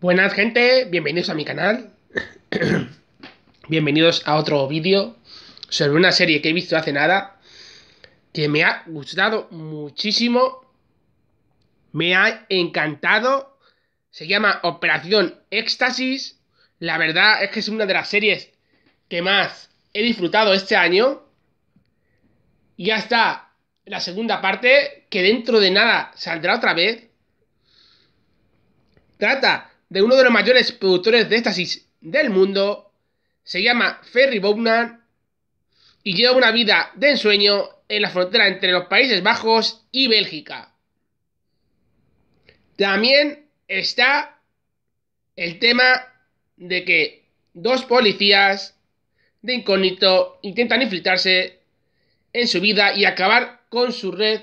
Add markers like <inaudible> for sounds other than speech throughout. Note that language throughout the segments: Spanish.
Buenas gente, bienvenidos a mi canal. <clears throat> bienvenidos a otro vídeo sobre una serie que he visto hace nada que me ha gustado muchísimo. Me ha encantado. Se llama Operación Éxtasis. La verdad es que es una de las series que más he disfrutado este año. Y ya está la segunda parte que dentro de nada saldrá otra vez. Trata de uno de los mayores productores de éxtasis del mundo, se llama Ferry Bowman y lleva una vida de ensueño en la frontera entre los Países Bajos y Bélgica. También está el tema de que dos policías de incógnito intentan infiltrarse en su vida y acabar con su red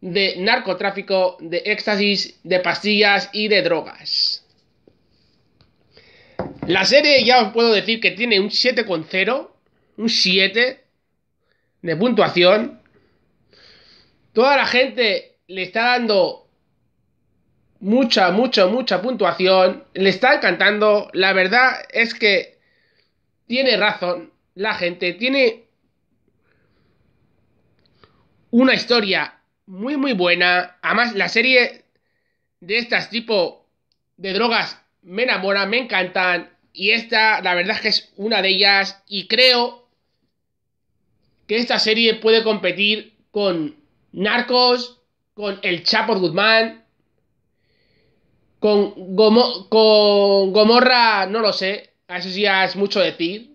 de narcotráfico, de éxtasis, de pastillas y de drogas. La serie ya os puedo decir que tiene un 7,0, un 7 de puntuación. Toda la gente le está dando mucha, mucha, mucha puntuación. Le está encantando. La verdad es que tiene razón la gente. Tiene una historia muy, muy buena. Además, la serie de estas tipo de drogas me enamora, me encantan. Y esta, la verdad es que es una de ellas. Y creo que esta serie puede competir con Narcos, con El Chapo Guzmán, con, con Gomorra, no lo sé. A eso sí es mucho decir.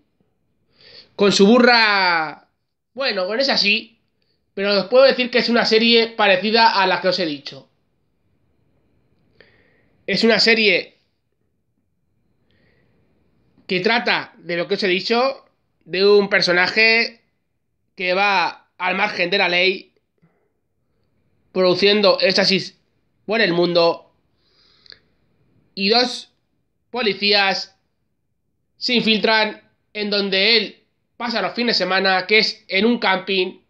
Con su burra. Bueno, con esa sí pero os puedo decir que es una serie parecida a la que os he dicho. Es una serie que trata de lo que os he dicho, de un personaje que va al margen de la ley, produciendo éxtasis por el mundo, y dos policías se infiltran en donde él pasa los fines de semana, que es en un camping,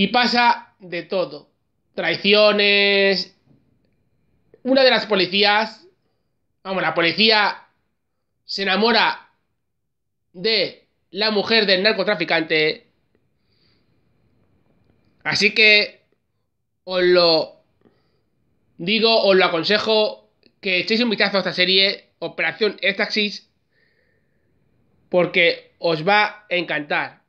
y pasa de todo. Traiciones. Una de las policías. Vamos, la policía se enamora de la mujer del narcotraficante. Así que os lo digo, os lo aconsejo que echéis un vistazo a esta serie, Operación Estaxis, porque os va a encantar.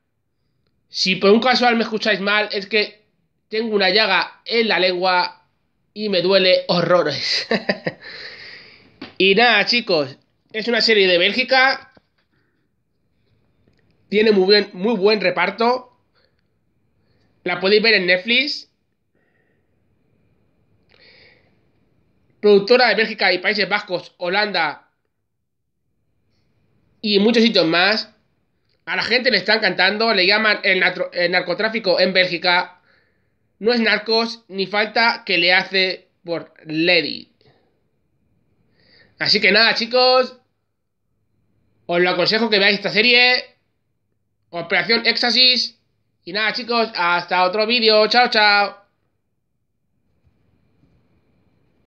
Si por un casual me escucháis mal, es que tengo una llaga en la lengua y me duele horrores. <laughs> y nada, chicos, es una serie de Bélgica. Tiene muy buen, muy buen reparto. La podéis ver en Netflix. Productora de Bélgica y Países Vascos, Holanda y muchos sitios más. A la gente le están cantando, le llaman el, narcotráfico en Bélgica. No es narcos ni falta que le hace por Lady. Así que nada, chicos. Os lo aconsejo que veáis esta serie. Operación Éxtasis. Y nada, chicos, hasta otro vídeo. Chao, chao.